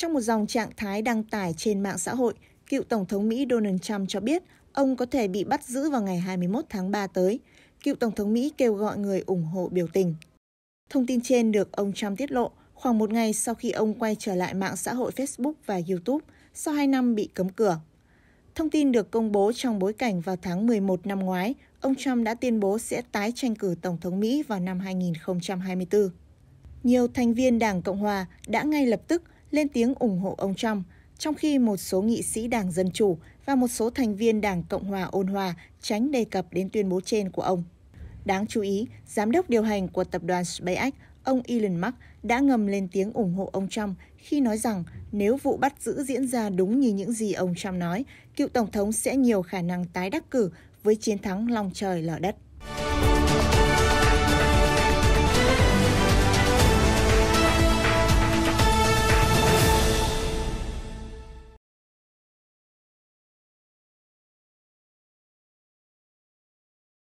Trong một dòng trạng thái đăng tải trên mạng xã hội, cựu Tổng thống Mỹ Donald Trump cho biết ông có thể bị bắt giữ vào ngày 21 tháng 3 tới. Cựu Tổng thống Mỹ kêu gọi người ủng hộ biểu tình. Thông tin trên được ông Trump tiết lộ khoảng một ngày sau khi ông quay trở lại mạng xã hội Facebook và YouTube sau hai năm bị cấm cửa. Thông tin được công bố trong bối cảnh vào tháng 11 năm ngoái, ông Trump đã tuyên bố sẽ tái tranh cử Tổng thống Mỹ vào năm 2024. Nhiều thành viên Đảng Cộng Hòa đã ngay lập tức lên tiếng ủng hộ ông Trump, trong khi một số nghị sĩ Đảng Dân Chủ và một số thành viên Đảng Cộng hòa ôn hòa tránh đề cập đến tuyên bố trên của ông. Đáng chú ý, giám đốc điều hành của tập đoàn SpaceX, ông Elon Musk đã ngầm lên tiếng ủng hộ ông Trump khi nói rằng nếu vụ bắt giữ diễn ra đúng như những gì ông Trump nói, cựu tổng thống sẽ nhiều khả năng tái đắc cử với chiến thắng long trời lở đất.